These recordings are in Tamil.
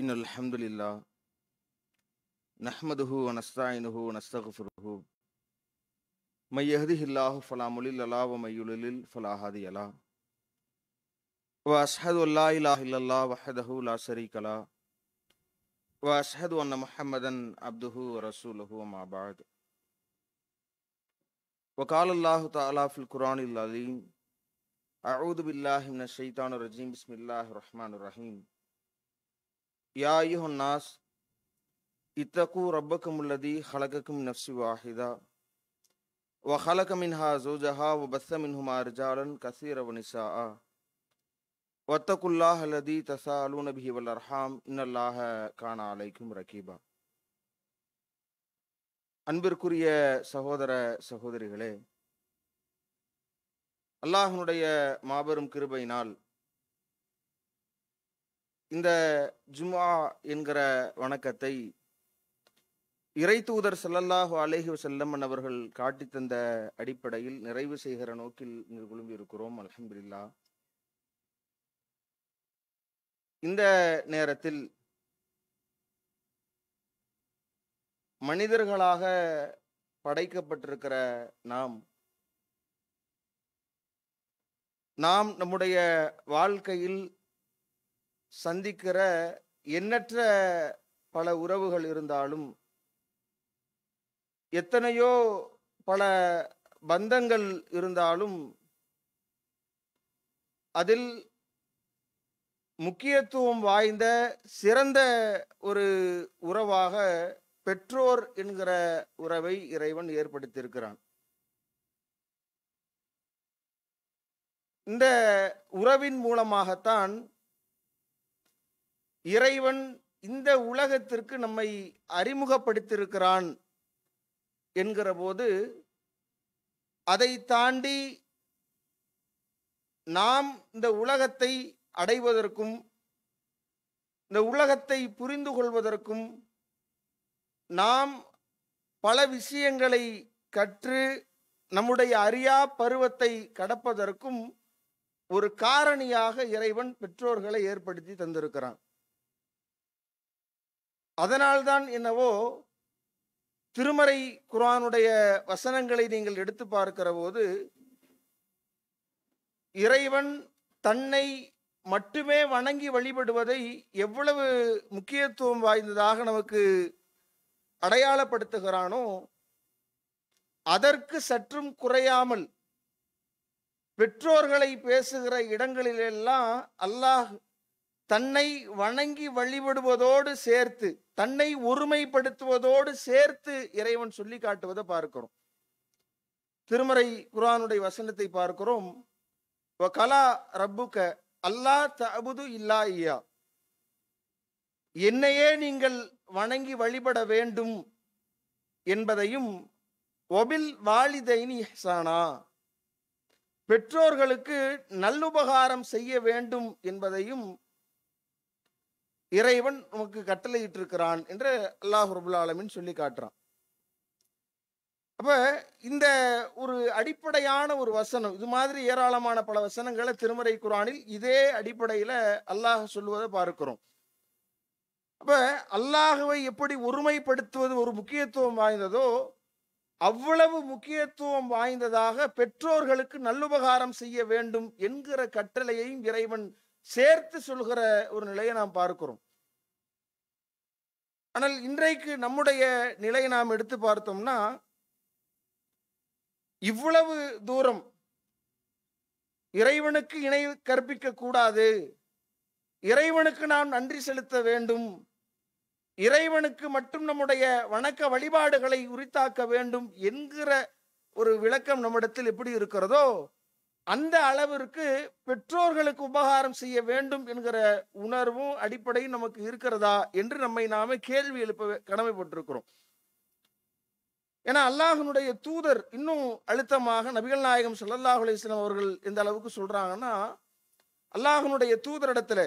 إن الحمد لله نحمده ونستعينه ونستغفره من يهده الله فلا مضل له ومن يضلل فلا هادي له وأشهد أن لا إله إلا الله وحده لا شريك له وأشهد أن محمدا عبده ورسوله وما بعد وقال الله تعالى في القرآن العظيم أعوذ بالله من الشيطان الرجيم بسم الله الرحمن الرحيم யா இத்தக்கு ரப்பக்கும் உள்ளதி ஹலகக்கும் நஃப்சி வாஹிதா வ ஹலக மின்ஹா ஜூஜஹா வ பஸ்ஸ மின்ஹுமா ரிஜாலன் கசீர வனிசா வத்தகுல்லாஹ் அல்லதி தசா அலூநபி வல் அர்ஹாம் இன்னல்லாஹ கான அலைக்கும் ரகீபா அன்பிற்குரிய சகோதர சகோதரிகளே அல்லாஹனுடைய மாபெரும் கிருபையினால் இந்த ஜுமா என்கிற வணக்கத்தை இறை தூதர் சல்லல்லாஹு அலேஹி செல்லம்மன் அவர்கள் காட்டி தந்த அடிப்படையில் நிறைவு செய்கிற நோக்கில் இங்கு இருக்கிறோம் அலமதுல்லா இந்த நேரத்தில் மனிதர்களாக படைக்கப்பட்டிருக்கிற நாம் நாம் நம்முடைய வாழ்க்கையில் சந்திக்கிற எண்ணற்ற பல உறவுகள் இருந்தாலும் எத்தனையோ பல பந்தங்கள் இருந்தாலும் அதில் முக்கியத்துவம் வாய்ந்த சிறந்த ஒரு உறவாக பெற்றோர் என்கிற உறவை இறைவன் ஏற்படுத்தியிருக்கிறான் இந்த உறவின் மூலமாகத்தான் இறைவன் இந்த உலகத்திற்கு நம்மை அறிமுகப்படுத்தியிருக்கிறான் என்கிற போது அதை தாண்டி நாம் இந்த உலகத்தை அடைவதற்கும் இந்த உலகத்தை புரிந்து கொள்வதற்கும் நாம் பல விஷயங்களை கற்று நம்முடைய அறியா பருவத்தை கடப்பதற்கும் ஒரு காரணியாக இறைவன் பெற்றோர்களை ஏற்படுத்தி தந்திருக்கிறான் அதனால்தான் என்னவோ திருமறை குரானுடைய வசனங்களை நீங்கள் எடுத்து பார்க்கிற போது இறைவன் தன்னை மட்டுமே வணங்கி வழிபடுவதை எவ்வளவு முக்கியத்துவம் வாய்ந்ததாக நமக்கு அடையாளப்படுத்துகிறானோ அதற்கு சற்றும் குறையாமல் பெற்றோர்களை பேசுகிற இடங்களிலெல்லாம் அல்லாஹ் தன்னை வணங்கி வழிபடுவதோடு சேர்த்து தன்னை ஒருமைப்படுத்துவதோடு சேர்த்து இறைவன் சொல்லி காட்டுவதை பார்க்கிறோம் திருமறை குரானுடைய வசனத்தை பார்க்கிறோம் கலா ரப்புக்க அல்லா தபுது இல்லா ஐயா என்னையே நீங்கள் வணங்கி வழிபட வேண்டும் என்பதையும் ஒபில் வாலிதைனி ஹசானா பெற்றோர்களுக்கு நல்லுபகாரம் செய்ய வேண்டும் என்பதையும் இறைவன் நமக்கு கட்டளையிட்டு இருக்கிறான் என்று அல்லாஹ் ரபுல் ஆலமின் சொல்லி காட்டுறான் அப்போ இந்த ஒரு அடிப்படையான ஒரு வசனம் இது மாதிரி ஏராளமான பல வசனங்களை திருமறை குரானில் இதே அடிப்படையில் அல்லாஹ் சொல்லுவதை பார்க்கிறோம் அப்போ அல்லாஹுவை எப்படி ஒருமைப்படுத்துவது ஒரு முக்கியத்துவம் வாய்ந்ததோ அவ்வளவு முக்கியத்துவம் வாய்ந்ததாக பெற்றோர்களுக்கு நல்லுபகாரம் செய்ய வேண்டும் என்கிற கட்டளையையும் இறைவன் சேர்த்து சொல்கிற ஒரு நிலையை நாம் பார்க்கிறோம் ஆனால் இன்றைக்கு நம்முடைய நிலையை நாம் எடுத்து பார்த்தோம்னா இவ்வளவு தூரம் இறைவனுக்கு இணை கற்பிக்க கூடாது இறைவனுக்கு நாம் நன்றி செலுத்த வேண்டும் இறைவனுக்கு மட்டும் நம்முடைய வணக்க வழிபாடுகளை உரித்தாக்க வேண்டும் என்கிற ஒரு விளக்கம் நம்மிடத்தில் எப்படி இருக்கிறதோ அந்த அளவிற்கு பெற்றோர்களுக்கு உபகாரம் செய்ய வேண்டும் என்கிற உணர்வும் அடிப்படையும் நமக்கு இருக்கிறதா என்று நம்மை நாமே கேள்வி எழுப்ப கடமைப்பட்டிருக்கிறோம் ஏன்னா அல்லாஹனுடைய தூதர் இன்னும் அழுத்தமாக நபிகள் நாயகம் சல்லாஹ் அலிஸ்லாம் அவர்கள் இந்த அளவுக்கு சொல்றாங்கன்னா அல்லாஹனுடைய தூதரிடத்துல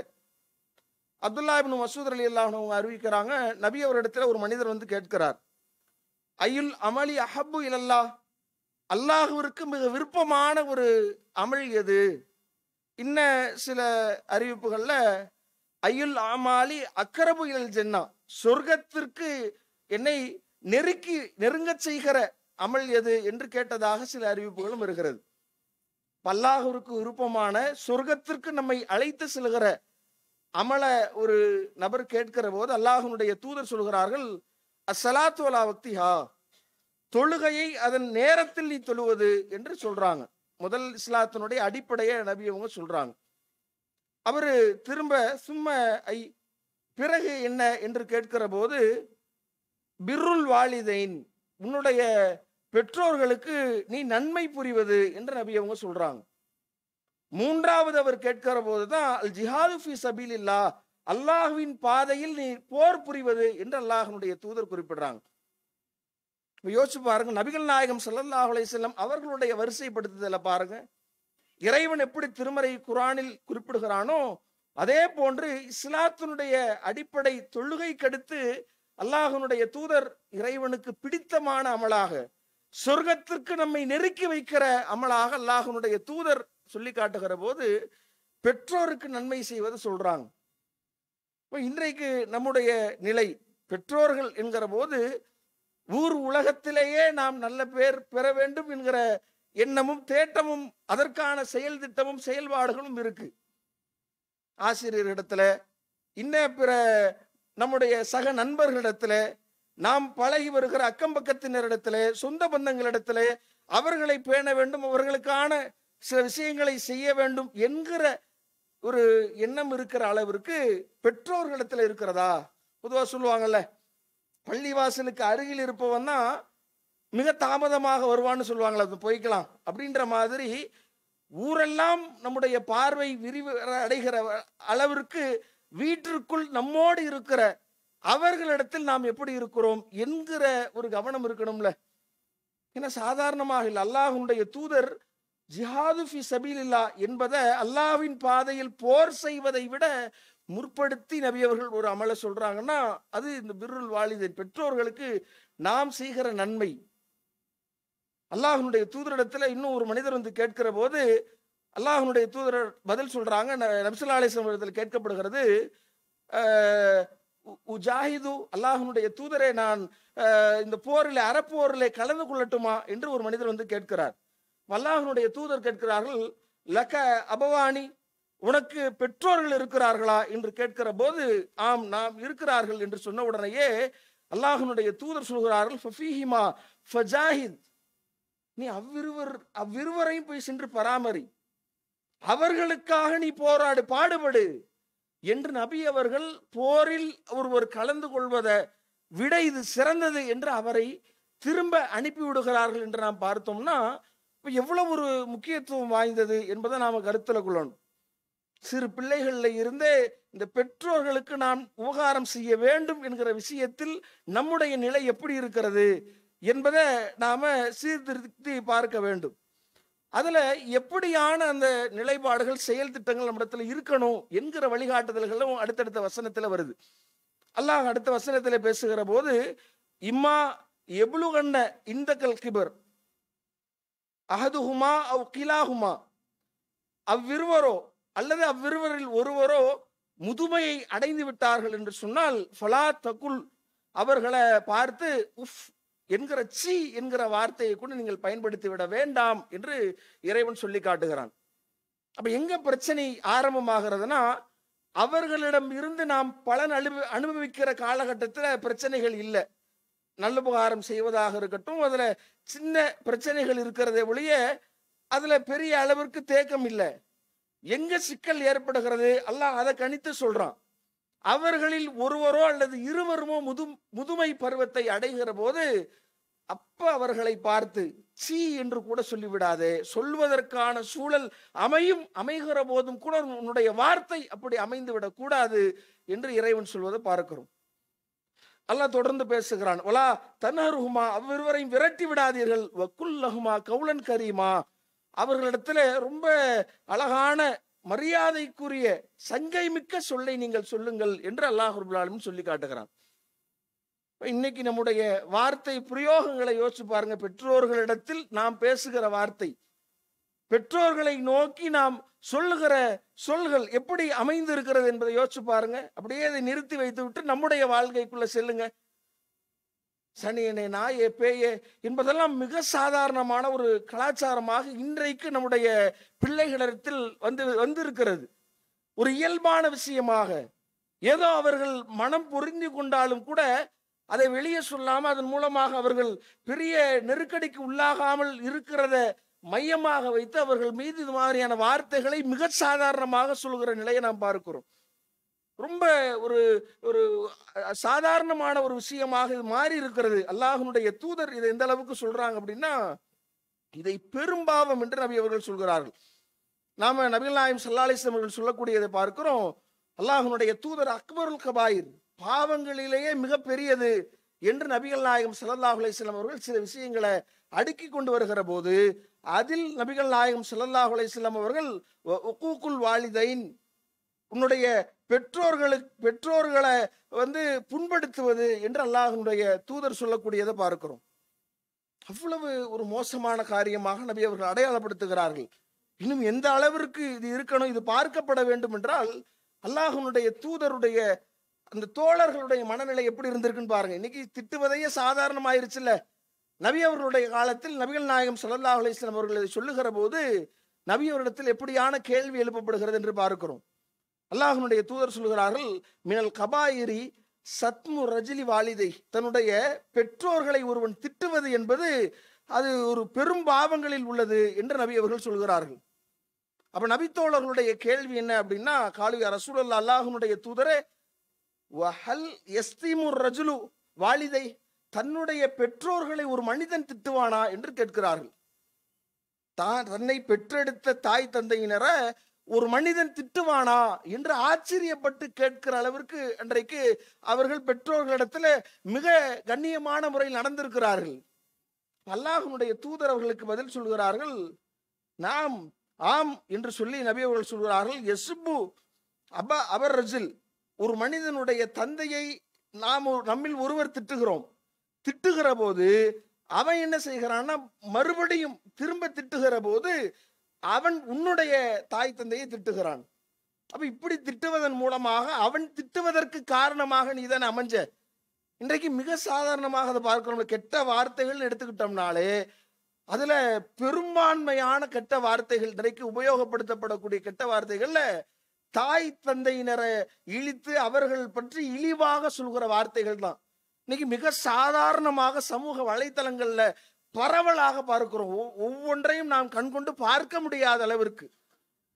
அப்துல்லா இபின் மசூத் அலி அல்லாஹன் அறிவிக்கிறாங்க நபி அவரிடத்துல ஒரு மனிதர் வந்து கேட்கிறார் அயுல் அமலி அஹபு இலல்லா அல்லாஹுவிற்கு மிக விருப்பமான ஒரு அமழியது இன்ன சில அறிவிப்புகளில் ஐயுல் ஆமாலி அக்கரபு இல் ஜென்னா சொர்க்கத்திற்கு என்னை நெருக்கி நெருங்க செய்கிற அமல் எது என்று கேட்டதாக சில அறிவிப்புகளும் இருக்கிறது பல்லாகூருக்கு விருப்பமான சொர்க்கத்திற்கு நம்மை அழைத்து செல்கிற அமல ஒரு நபர் கேட்கிற போது அல்லாஹனுடைய தூதர் சொல்கிறார்கள் அசலாத்துவலா வக்திஹா தொழுகையை அதன் நேரத்தில் நீ தொழுவது என்று சொல்றாங்க முதல் இஸ்லாத்தினுடைய அடிப்படையை நபி அவங்க சொல்கிறாங்க அவர் திரும்ப சும்மா ஐ பிறகு என்ன என்று கேட்கிற போது பிர்ருல் வாலிதைன் உன்னுடைய பெற்றோர்களுக்கு நீ நன்மை புரிவது என்று நபி அவங்க சொல்கிறாங்க மூன்றாவது அவர் கேட்கிற போது தான் அல் ஜிஹாது ஃபி சபீல் இல்லா அல்லாஹுவின் பாதையில் நீ போர் புரிவது என்று அல்லாஹனுடைய தூதர் குறிப்பிடுறாங்க இப்போ யோசிச்சு பாருங்க நபிகள் நாயகம் சல்லல்லா செல்லம் அவர்களுடைய வரிசைப்படுத்துதல பாருங்க இறைவன் எப்படி திருமறை குரானில் குறிப்பிடுகிறானோ அதே போன்று இஸ்லாத்தினுடைய அடிப்படை கடுத்து அல்லாஹனுடைய தூதர் இறைவனுக்கு பிடித்தமான அமலாக சொர்க்கத்திற்கு நம்மை நெருக்கி வைக்கிற அமலாக அல்லாஹனுடைய தூதர் சொல்லி காட்டுகிற போது பெற்றோருக்கு நன்மை செய்வது சொல்றாங்க இன்றைக்கு நம்முடைய நிலை பெற்றோர்கள் என்கிற போது ஊர் உலகத்திலேயே நாம் நல்ல பேர் பெற வேண்டும் என்கிற எண்ணமும் தேட்டமும் அதற்கான செயல் திட்டமும் செயல்பாடுகளும் இருக்கு ஆசிரியரிடத்துல இன்ன பிற நம்முடைய சக நண்பர்களிடத்துல நாம் பழகி வருகிற அக்கம் பக்கத்தினரிடத்துல சொந்த பந்தங்களிடத்துல அவர்களை பேண வேண்டும் அவர்களுக்கான சில விஷயங்களை செய்ய வேண்டும் என்கிற ஒரு எண்ணம் இருக்கிற அளவிற்கு பெற்றோர்களிடத்துல இருக்கிறதா பொதுவாக சொல்லுவாங்கல்ல பள்ளிவாசலுக்கு அருகில் இருப்பவன் தான் மிக தாமதமாக வருவான்னு சொல்லுவாங்களே அது போய்க்கலாம் அப்படின்ற மாதிரி ஊரெல்லாம் நம்முடைய பார்வை விரிவு அடைகிற அளவிற்கு வீட்டிற்குள் நம்மோடு இருக்கிற அவர்களிடத்தில் நாம் எப்படி இருக்கிறோம் என்கிற ஒரு கவனம் இருக்கணும்ல ஏன்னா சாதாரணமாக இல்லை அல்லாஹுடைய தூதர் ஜிஹாது ஃபி சபீலில்லா என்பதை அல்லாவின் பாதையில் போர் செய்வதை விட முற்படுத்தி நபி அவர்கள் ஒரு அமலை சொல்றாங்கன்னா அது இந்த பிருள் வாலிதன் பெற்றோர்களுக்கு நாம் செய்கிற நன்மை அல்லாஹனுடைய தூதரிடத்துல இன்னும் ஒரு மனிதர் வந்து கேட்கிற போது அல்லாஹனுடைய தூதரர் பதில் சொல்றாங்க நபிசுல்லா கேட்கப்படுகிறது ஜாஹிது அல்லாஹனுடைய தூதரை நான் இந்த போரில் அறப்போரில் கலந்து கொள்ளட்டுமா என்று ஒரு மனிதர் வந்து கேட்கிறார் அல்லாஹனுடைய தூதர் கேட்கிறார்கள் லக்க அபவானி உனக்கு பெற்றோர்கள் இருக்கிறார்களா என்று கேட்கிற போது ஆம் நாம் இருக்கிறார்கள் என்று சொன்ன உடனேயே அல்லாஹனுடைய தூதர் சொல்கிறார்கள் ஃபஃபீஹிமா ஃபஜாஹித் நீ அவ்விருவர் அவ்விருவரையும் போய் சென்று பராமரி அவர்களுக்காக நீ போராடு பாடுபடு என்று நபி அவர்கள் போரில் ஒருவர் கலந்து கொள்வதை விட இது சிறந்தது என்று அவரை திரும்ப அனுப்பிவிடுகிறார்கள் என்று நாம் பார்த்தோம்னா இப்போ எவ்வளவு ஒரு முக்கியத்துவம் வாய்ந்தது என்பதை நாம் கருத்தில் கொள்ளணும் சிறு பிள்ளைகளில் இருந்தே இந்த பெற்றோர்களுக்கு நாம் உபகாரம் செய்ய வேண்டும் என்கிற விஷயத்தில் நம்முடைய நிலை எப்படி இருக்கிறது என்பதை நாம் சீர்திருத்தி பார்க்க வேண்டும் அதில் எப்படியான அந்த நிலைப்பாடுகள் செயல் திட்டங்கள் நம்மிடத்தில் இருக்கணும் என்கிற வழிகாட்டுதல்களும் அடுத்தடுத்த வசனத்தில் வருது அல்லாஹ் அடுத்த வசனத்தில் பேசுகிற போது இம்மா எவ்வளவு கண்ண இந்த கல்கிபர் அஹதுஹுமா அவ் கிலாஹுமா அவ்விருவரோ அல்லது அவ்விருவரில் ஒருவரோ முதுமையை அடைந்து விட்டார்கள் என்று சொன்னால் ஃபலா தகுல் அவர்களை பார்த்து உஃப் என்கிற சி என்கிற வார்த்தையை கூட நீங்கள் பயன்படுத்தி விட வேண்டாம் என்று இறைவன் சொல்லி காட்டுகிறான் அப்ப எங்க பிரச்சனை ஆரம்பமாகிறதுனா அவர்களிடம் இருந்து நாம் பலன் அனுபவி அனுபவிக்கிற காலகட்டத்தில் பிரச்சனைகள் இல்லை நல்லுபகாரம் செய்வதாக இருக்கட்டும் அதில் சின்ன பிரச்சனைகள் இருக்கிறதே ஒழிய அதில் பெரிய அளவிற்கு தேக்கம் இல்லை எங்க சிக்கல் ஏற்படுகிறது அல்ல அதை கணித்து சொல்றான் அவர்களில் ஒருவரோ அல்லது இருவருமோ முது முதுமை பருவத்தை அடைகிற போது அப்ப அவர்களை பார்த்து சி என்று கூட சொல்லிவிடாதே சொல்வதற்கான சூழல் அமையும் அமைகிற போதும் கூட உன்னுடைய வார்த்தை அப்படி அமைந்து விடக்கூடாது என்று இறைவன் சொல்வதை பார்க்கிறோம் அல்லாஹ் தொடர்ந்து பேசுகிறான் ஒலா தன்னருகுமா அவ்விருவரையும் விரட்டி விடாதீர்கள் வக்குல்லகுமா கவுலன் கரீமா அவர்களிடத்துல ரொம்ப அழகான மரியாதைக்குரிய சங்கை மிக்க சொல்லை நீங்கள் சொல்லுங்கள் என்று அல்லாஹ் ரபுல்லாலும் சொல்லி காட்டுகிறான் இன்னைக்கு நம்முடைய வார்த்தை பிரயோகங்களை யோசிச்சு பாருங்க பெற்றோர்களிடத்தில் நாம் பேசுகிற வார்த்தை பெற்றோர்களை நோக்கி நாம் சொல்லுகிற சொல்கள் எப்படி அமைந்திருக்கிறது என்பதை யோசிச்சு பாருங்க அப்படியே அதை நிறுத்தி வைத்து விட்டு நம்முடைய வாழ்க்கைக்குள்ள செல்லுங்க சனியனை நாயே பேயே என்பதெல்லாம் மிக சாதாரணமான ஒரு கலாச்சாரமாக இன்றைக்கு நம்முடைய பிள்ளைகளிடத்தில் வந்து வந்திருக்கிறது ஒரு இயல்பான விஷயமாக ஏதோ அவர்கள் மனம் புரிந்து கொண்டாலும் கூட அதை வெளியே சொல்லாமல் அதன் மூலமாக அவர்கள் பெரிய நெருக்கடிக்கு உள்ளாகாமல் இருக்கிறத மையமாக வைத்து அவர்கள் மீது இது மாதிரியான வார்த்தைகளை மிக சாதாரணமாக சொல்கிற நிலையை நாம் பார்க்கிறோம் ரொம்ப ஒரு ஒரு சாதாரணமான ஒரு விஷயமாக இது மாறி இருக்கிறது அல்லாஹனுடைய தூதர் இதை எந்த அளவுக்கு சொல்றாங்க அப்படின்னா இதை பெரும்பாவம் என்று நபி அவர்கள் சொல்கிறார்கள் நாம நபிகள் நாயம் சல்லாலிசம் அவர்கள் சொல்லக்கூடியதை பார்க்கிறோம் அல்லாஹனுடைய தூதர் அக்பருல் கபாயிர் பாவங்களிலேயே மிகப்பெரியது என்று நபிகள் நாயகம் சல்லல்லாஹ் அலையம் அவர்கள் சில விஷயங்களை அடுக்கி கொண்டு வருகிற போது அதில் நபிகள் நாயகம் சல்லல்லாஹ் அலையம் அவர்கள் வாலிதைன் உன்னுடைய பெற்றோர்களுக்கு பெற்றோர்களை வந்து புண்படுத்துவது என்று அல்லாஹனுடைய தூதர் சொல்லக்கூடியதை பார்க்கிறோம் அவ்வளவு ஒரு மோசமான காரியமாக நபி அவர்கள் அடையாளப்படுத்துகிறார்கள் இன்னும் எந்த அளவிற்கு இது இருக்கணும் இது பார்க்கப்பட வேண்டும் என்றால் அல்லாஹனுடைய தூதருடைய அந்த தோழர்களுடைய மனநிலை எப்படி இருந்திருக்குன்னு பாருங்க இன்னைக்கு திட்டுவதையே இல்ல நபி அவர்களுடைய காலத்தில் நபிகள் நாயகம் சல்லா அலிஸ்லாம் அவர்கள் சொல்லுகிற போது நபி அவரிடத்தில் எப்படியான கேள்வி எழுப்பப்படுகிறது என்று பார்க்கிறோம் அல்லாஹனுடைய தூதர் சொல்கிறார்கள் மினல் கபாயிரி சத்மு ரஜிலி வாலிதை தன்னுடைய பெற்றோர்களை ஒருவன் திட்டுவது என்பது அது ஒரு பெரும் பாவங்களில் உள்ளது என்று நபி அவர்கள் சொல்கிறார்கள் அப்ப நபித்தோழர்களுடைய கேள்வி என்ன அப்படின்னா காலுவி ரசூல் அல்லாஹனுடைய தூதரே வஹல் எஸ்திமுர் ரஜுலு வாலிதை தன்னுடைய பெற்றோர்களை ஒரு மனிதன் திட்டுவானா என்று கேட்கிறார்கள் தான் தன்னை பெற்றெடுத்த தாய் தந்தையினரை ஒரு மனிதன் திட்டுவானா என்று ஆச்சரியப்பட்டு கேட்கிற அளவிற்கு அன்றைக்கு அவர்கள் பெற்றோர்களிடத்தில் மிக கண்ணியமான முறையில் நடந்திருக்கிறார்கள் அல்லாஹனுடைய தூதர் அவர்களுக்கு பதில் சொல்கிறார்கள் நாம் ஆம் என்று சொல்லி நபி அவர்கள் சொல்கிறார்கள் எசுபு அப அவர் ரஜில் ஒரு மனிதனுடைய தந்தையை நாம் நம்மில் ஒருவர் திட்டுகிறோம் திட்டுகிற போது அவன் என்ன செய்கிறான்னா மறுபடியும் திரும்ப திட்டுகிற போது அவன் உன்னுடைய தாய் தந்தையை திட்டுகிறான் அப்ப இப்படி திட்டுவதன் மூலமாக அவன் திட்டுவதற்கு காரணமாக நீ தான் அமைஞ்ச இன்றைக்கு மிக சாதாரணமாக அதை பார்க்கிறோம் கெட்ட வார்த்தைகள் எடுத்துக்கிட்டோம்னாலே அதுல பெரும்பான்மையான கெட்ட வார்த்தைகள் இன்றைக்கு உபயோகப்படுத்தப்படக்கூடிய கெட்ட வார்த்தைகள்ல தாய் தந்தையினரை இழித்து அவர்கள் பற்றி இழிவாக சொல்கிற வார்த்தைகள் தான் இன்னைக்கு மிக சாதாரணமாக சமூக வலைத்தளங்கள்ல பரவலாக பார்க்கிறோம் ஒவ்வொன்றையும் நாம் கண்கொண்டு பார்க்க முடியாத அளவிற்கு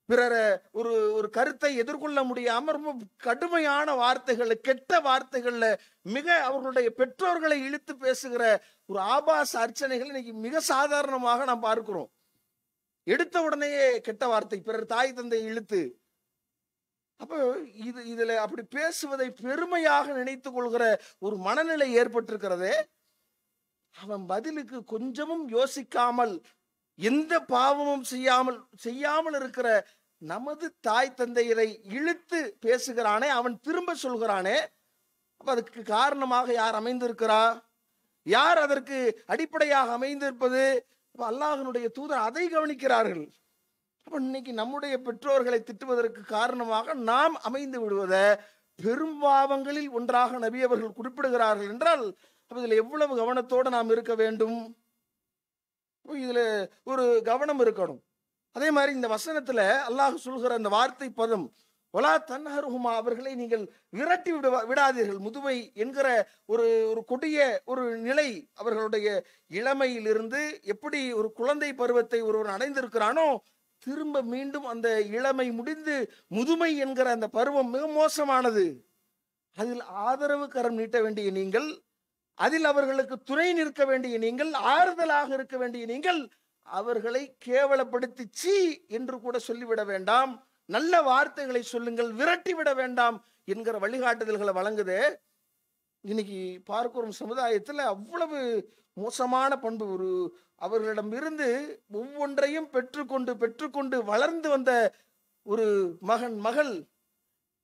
பிறரை ஒரு ஒரு கருத்தை எதிர்கொள்ள முடியாமல் ரொம்ப கடுமையான வார்த்தைகள் கெட்ட வார்த்தைகளில் மிக அவர்களுடைய பெற்றோர்களை இழுத்து பேசுகிற ஒரு ஆபாச அர்ச்சனைகள் இன்னைக்கு மிக சாதாரணமாக நாம் பார்க்கிறோம் எடுத்த உடனேயே கெட்ட வார்த்தை பிறர் தாய் தந்தை இழுத்து அப்போ இது இதில் அப்படி பேசுவதை பெருமையாக நினைத்து கொள்கிற ஒரு மனநிலை ஏற்பட்டிருக்கிறதே அவன் பதிலுக்கு கொஞ்சமும் யோசிக்காமல் எந்த பாவமும் செய்யாமல் செய்யாமல் இருக்கிற நமது தாய் தந்தையரை இழுத்து பேசுகிறானே அவன் திரும்ப சொல்கிறானே அப்ப அதுக்கு காரணமாக யார் அமைந்திருக்கிறா யார் அதற்கு அடிப்படையாக அமைந்திருப்பது அல்லாஹனுடைய தூதர் அதை கவனிக்கிறார்கள் அப்ப இன்னைக்கு நம்முடைய பெற்றோர்களை திட்டுவதற்கு காரணமாக நாம் அமைந்து விடுவதை பெரும் பாவங்களில் ஒன்றாக நபி அவர்கள் குறிப்பிடுகிறார்கள் என்றால் அப்போ இதில் எவ்வளவு கவனத்தோடு நாம் இருக்க வேண்டும் இதில் ஒரு கவனம் இருக்கணும் அதே மாதிரி இந்த வசனத்தில் அல்லாஹ் சொல்கிற அந்த வார்த்தை பதம் ஒலா தன்னஹருமா அவர்களை நீங்கள் விரட்டி விடு விடாதீர்கள் முதுமை என்கிற ஒரு ஒரு கொடிய ஒரு நிலை அவர்களுடைய இளமையிலிருந்து எப்படி ஒரு குழந்தை பருவத்தை ஒருவன் அடைந்திருக்கிறானோ திரும்ப மீண்டும் அந்த இளமை முடிந்து முதுமை என்கிற அந்த பருவம் மிக மோசமானது அதில் ஆதரவு கரம் நீட்ட வேண்டிய நீங்கள் அதில் அவர்களுக்கு துணை நிற்க வேண்டிய நீங்கள் ஆறுதலாக இருக்க வேண்டிய நீங்கள் அவர்களை கேவலப்படுத்தி சீ என்று கூட சொல்லிவிட வேண்டாம் நல்ல வார்த்தைகளை சொல்லுங்கள் விரட்டி விட வேண்டாம் என்கிற வழிகாட்டுதல்களை வழங்குது இன்னைக்கு பார்க்கிறோம் சமுதாயத்தில் அவ்வளவு மோசமான பண்பு ஒரு அவர்களிடம் இருந்து ஒவ்வொன்றையும் பெற்றுக்கொண்டு பெற்றுக்கொண்டு வளர்ந்து வந்த ஒரு மகன் மகள்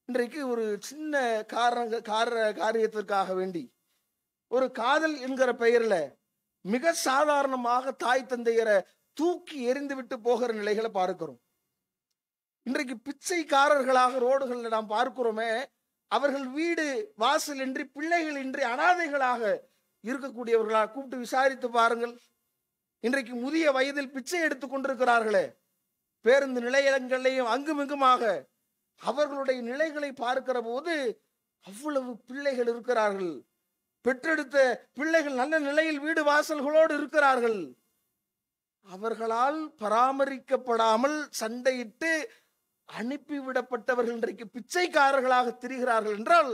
இன்றைக்கு ஒரு சின்ன காரண கார காரியத்திற்காக வேண்டி ஒரு காதல் என்கிற பெயர்ல மிக சாதாரணமாக தாய் தந்தையரை தூக்கி எரிந்து விட்டு போகிற நிலைகளை பார்க்கிறோம் இன்றைக்கு பிச்சைக்காரர்களாக ரோடுகளில் நாம் பார்க்கிறோமே அவர்கள் வீடு வாசல் இன்றி பிள்ளைகள் இன்றி அனாதைகளாக இருக்கக்கூடியவர்களாக கூப்பிட்டு விசாரித்து பாருங்கள் இன்றைக்கு முதிய வயதில் பிச்சை எடுத்து கொண்டிருக்கிறார்களே பேருந்து நிலையங்களையும் அங்குமிங்குமாக அவர்களுடைய நிலைகளை பார்க்கிற போது அவ்வளவு பிள்ளைகள் இருக்கிறார்கள் பெற்றெடுத்த பிள்ளைகள் நல்ல நிலையில் வீடு வாசல்களோடு இருக்கிறார்கள் அவர்களால் பராமரிக்கப்படாமல் சண்டையிட்டு அனுப்பிவிடப்பட்டவர்கள் இன்றைக்கு பிச்சைக்காரர்களாக திரிகிறார்கள் என்றால்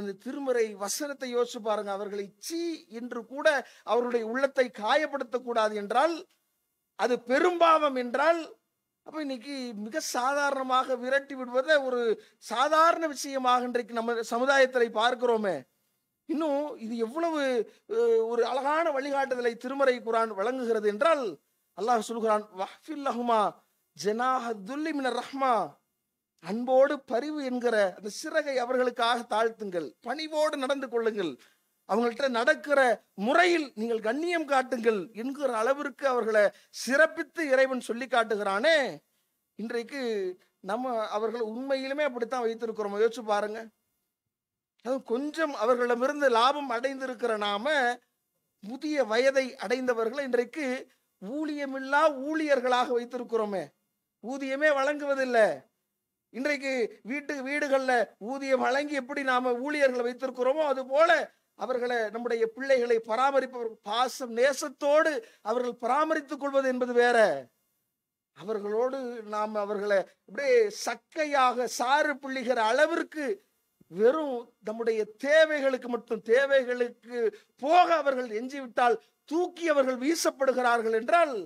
இந்த திருமுறை வசனத்தை யோசிச்சு பாருங்க அவர்களை சீ என்று கூட அவருடைய உள்ளத்தை காயப்படுத்தக்கூடாது என்றால் அது பெரும்பாவம் என்றால் அப்ப இன்னைக்கு மிக சாதாரணமாக விரட்டி விடுவதை ஒரு சாதாரண விஷயமாக இன்றைக்கு நம்ம சமுதாயத்தில் பார்க்கிறோமே இன்னும் இது எவ்வளவு ஒரு அழகான வழிகாட்டுதலை திருமறை குரான் வழங்குகிறது என்றால் அல்லாஹ் சொல்கிறான் ரஹ்மா அன்போடு பரிவு என்கிற அந்த சிறகை அவர்களுக்காக தாழ்த்துங்கள் பணிவோடு நடந்து கொள்ளுங்கள் அவங்கள்ட்ட நடக்கிற முறையில் நீங்கள் கண்ணியம் காட்டுங்கள் என்கிற அளவிற்கு அவர்களை சிறப்பித்து இறைவன் சொல்லி காட்டுகிறானே இன்றைக்கு நம்ம அவர்களை உண்மையிலுமே அப்படித்தான் வைத்திருக்கிறோம் யோசிச்சு பாருங்கள் அது கொஞ்சம் அவர்களிடமிருந்து லாபம் அடைந்திருக்கிற நாம முதிய வயதை அடைந்தவர்களை இன்றைக்கு ஊழியமில்லா ஊழியர்களாக வைத்திருக்கிறோமே ஊதியமே வழங்குவதில்லை இன்றைக்கு வீட்டு வீடுகளில் ஊதியம் வழங்கி எப்படி நாம ஊழியர்களை வைத்திருக்கிறோமோ அது போல அவர்களை நம்முடைய பிள்ளைகளை பராமரிப்பவர் பாசம் நேசத்தோடு அவர்கள் பராமரித்துக் கொள்வது என்பது வேற அவர்களோடு நாம் அவர்களை அப்படியே சக்கையாக சாறு புள்ளிகிற அளவிற்கு வெறும் நம்முடைய தேவைகளுக்கு மட்டும் தேவைகளுக்கு போக அவர்கள் எஞ்சிவிட்டால் தூக்கி அவர்கள் வீசப்படுகிறார்கள் என்றால்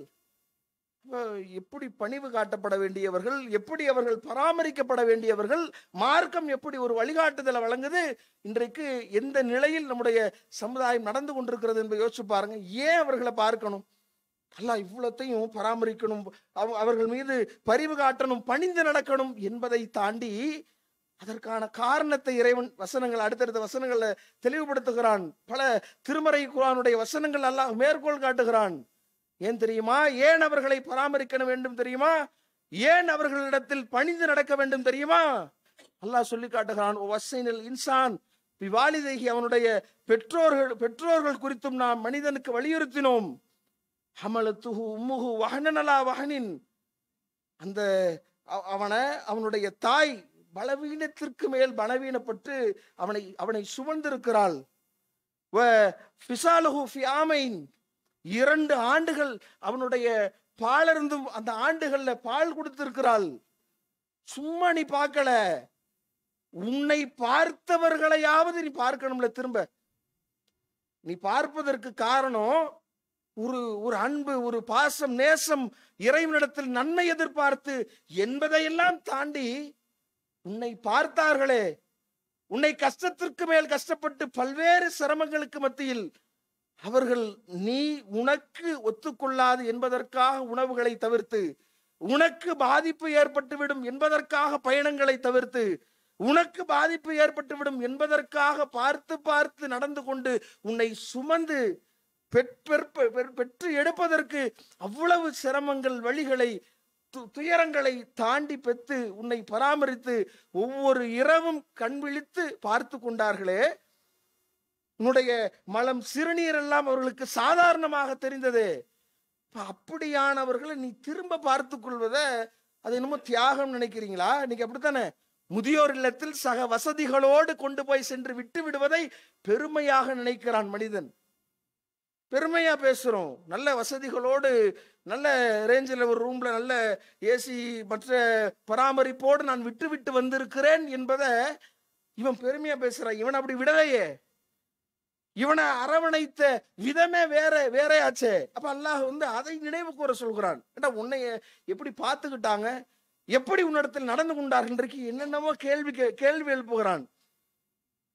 எப்படி பணிவு காட்டப்பட வேண்டியவர்கள் எப்படி அவர்கள் பராமரிக்கப்பட வேண்டியவர்கள் மார்க்கம் எப்படி ஒரு வழிகாட்டுதலை வழங்குது இன்றைக்கு எந்த நிலையில் நம்முடைய சமுதாயம் நடந்து கொண்டிருக்கிறது என்பதை யோசிச்சு பாருங்க ஏன் அவர்களை பார்க்கணும் அல்லா இவ்வளத்தையும் பராமரிக்கணும் அவர்கள் மீது பரிவு காட்டணும் பணிந்து நடக்கணும் என்பதை தாண்டி அதற்கான காரணத்தை இறைவன் வசனங்கள் அடுத்தடுத்த வசனங்களில் தெளிவுபடுத்துகிறான் பல திருமறை குரானுடைய வசனங்கள் எல்லாம் மேற்கோள் காட்டுகிறான் ஏன் தெரியுமா ஏன் அவர்களை பராமரிக்க வேண்டும் தெரியுமா ஏன் அவர்களிடத்தில் பணிந்து நடக்க வேண்டும் தெரியுமா அல்லாஹ் சொல்லி காட்டுகிறான் வசைனில் இன்சான் விவாலிதேகி அவனுடைய பெற்றோர்கள் பெற்றோர்கள் குறித்தும் நாம் மனிதனுக்கு வலியுறுத்தினோம் ஹமலத்துஹு உம்முஹு வஹனனலா வஹனின் அந்த அவனை அவனுடைய தாய் பலவீனத்திற்கு மேல் பலவீனப்பட்டு அவனை அவனை சுமந்திருக்கிறாள் இரண்டு ஆண்டுகள் அவனுடைய பாலருந்தும் அந்த ஆண்டுகள்ல பால் கொடுத்திருக்கிறாள் சும்மா நீ பார்க்கல உன்னை பார்த்தவர்களையாவது நீ பார்க்கணும்ல திரும்ப நீ பார்ப்பதற்கு காரணம் ஒரு ஒரு அன்பு ஒரு பாசம் நேசம் இறைவனிடத்தில் நன்மை எதிர்பார்த்து என்பதையெல்லாம் தாண்டி உன்னை பார்த்தார்களே உன்னை கஷ்டத்திற்கு மேல் கஷ்டப்பட்டு பல்வேறு சிரமங்களுக்கு மத்தியில் அவர்கள் நீ உனக்கு ஒத்துக்கொள்ளாது என்பதற்காக உணவுகளை தவிர்த்து உனக்கு பாதிப்பு ஏற்பட்டுவிடும் என்பதற்காக பயணங்களை தவிர்த்து உனக்கு பாதிப்பு ஏற்பட்டுவிடும் என்பதற்காக பார்த்து பார்த்து நடந்து கொண்டு உன்னை சுமந்து பெற்று எடுப்பதற்கு அவ்வளவு சிரமங்கள் வழிகளை துயரங்களை தாண்டி பெற்று உன்னை பராமரித்து ஒவ்வொரு இரவும் கண் விழித்து பார்த்து கொண்டார்களே உன்னுடைய மலம் சிறுநீர் எல்லாம் அவர்களுக்கு சாதாரணமாக தெரிந்தது அப்படியானவர்களை நீ திரும்ப பார்த்து கொள்வத அது என்னமோ தியாகம் நினைக்கிறீங்களா இன்னைக்கு அப்படித்தானே முதியோர் இல்லத்தில் சக வசதிகளோடு கொண்டு போய் சென்று விட்டு விடுவதை பெருமையாக நினைக்கிறான் மனிதன் பெருமையாக பேசுகிறோம் நல்ல வசதிகளோடு நல்ல ரேஞ்சில் ஒரு ரூமில் நல்ல ஏசி மற்ற பராமரிப்போடு நான் விட்டு விட்டு வந்திருக்கிறேன் என்பதை இவன் பெருமையாக பேசுகிறான் இவன் அப்படி விடலையே இவனை அரவணைத்த விதமே வேற வேறையாச்சே அப்போ அல்லாஹ் வந்து அதை நினைவு கூற சொல்கிறான் ஏடா உன்னை எப்படி பார்த்துக்கிட்டாங்க எப்படி உன்னிடத்தில் நடந்து கொண்டார்கள் என்னென்னவோ கேள்வி கேள்வி எழுப்புகிறான்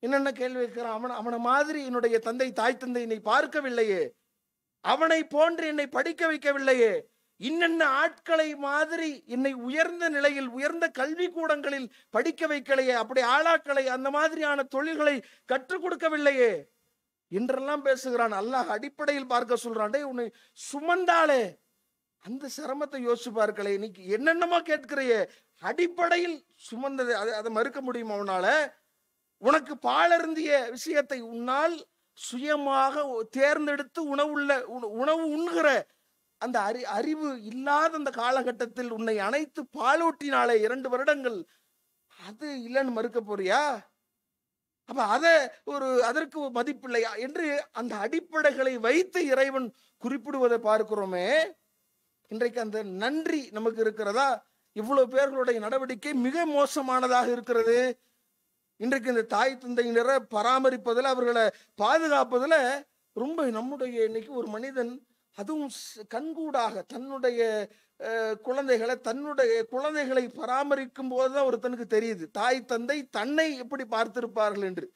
என்னென்ன கேள்வி இருக்கிறான் அவன் அவனை மாதிரி என்னுடைய தந்தை தாய் தந்தை என்னை பார்க்கவில்லையே அவனை போன்று என்னை படிக்க வைக்கவில்லையே இன்னென்ன ஆட்களை மாதிரி என்னை உயர்ந்த நிலையில் உயர்ந்த கல்வி கூடங்களில் படிக்க வைக்கலையே அப்படி ஆளாக்களை அந்த மாதிரியான தொழில்களை கற்றுக் கொடுக்கவில்லையே என்றெல்லாம் பேசுகிறான் அல்லாஹ் அடிப்படையில் பார்க்க சொல்றான் உன்னை சுமந்தாலே அந்த சிரமத்தை யோசிச்சு பார்க்கல இன்னைக்கு என்னென்னமோ கேட்கிறையே அடிப்படையில் சுமந்தது அதை அதை மறுக்க முடியும் அவனால உனக்கு பாலருந்திய விஷயத்தை உன்னால் சுயமாக தேர்ந்தெடுத்து உணவுள்ள உணவு உண்கிற அந்த அறி அறிவு இல்லாத அந்த காலகட்டத்தில் உன்னை அனைத்து பாலூட்டினாலே இரண்டு வருடங்கள் அது இல்லைன்னு மறுக்க போறியா அப்ப அதை ஒரு அதற்கு மதிப்பில்லையா என்று அந்த அடிப்படைகளை வைத்து இறைவன் குறிப்பிடுவதை பார்க்கிறோமே இன்றைக்கு அந்த நன்றி நமக்கு இருக்கிறதா இவ்வளவு பேர்களுடைய நடவடிக்கை மிக மோசமானதாக இருக்கிறது இன்றைக்கு இந்த தாய் தந்தையினரை பராமரிப்பதில் அவர்களை பாதுகாப்பதில் ரொம்ப நம்முடைய இன்னைக்கு ஒரு மனிதன் அதுவும் கண்கூடாக தன்னுடைய குழந்தைகளை தன்னுடைய குழந்தைகளை பராமரிக்கும் போது தான் ஒருத்தனுக்கு தெரியுது தாய் தந்தை தன்னை எப்படி பார்த்திருப்பார்கள் என்று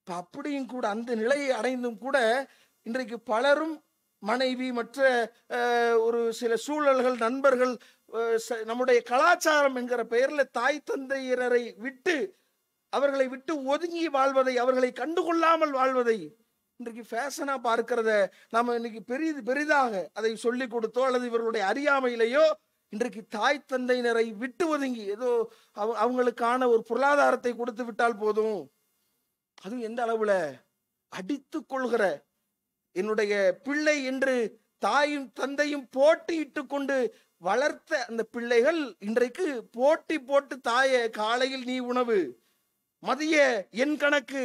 இப்போ அப்படியும் கூட அந்த நிலையை அடைந்தும் கூட இன்றைக்கு பலரும் மனைவி மற்ற ஒரு சில சூழல்கள் நண்பர்கள் நம்முடைய கலாச்சாரம் என்கிற பெயரில் தாய் தந்தையினரை விட்டு அவர்களை விட்டு ஒதுங்கி வாழ்வதை அவர்களை கண்டுகொள்ளாமல் வாழ்வதை இன்றைக்கு ஃபேஷனாக பார்க்கிறத நாம் இன்னைக்கு பெரிது பெரிதாக அதை சொல்லி கொடுத்தோ அல்லது இவர்களுடைய அறியாமையிலேயோ இன்றைக்கு தாய் தந்தையினரை விட்டு ஒதுங்கி ஏதோ அவ அவங்களுக்கான ஒரு பொருளாதாரத்தை கொடுத்து விட்டால் போதும் அதுவும் எந்த அளவில் அடித்து கொள்கிற என்னுடைய பிள்ளை என்று தாயும் தந்தையும் போட்டியிட்டு கொண்டு வளர்த்த அந்த பிள்ளைகள் இன்றைக்கு போட்டி போட்டு தாய காலையில் நீ உணவு மதிய என் கணக்கு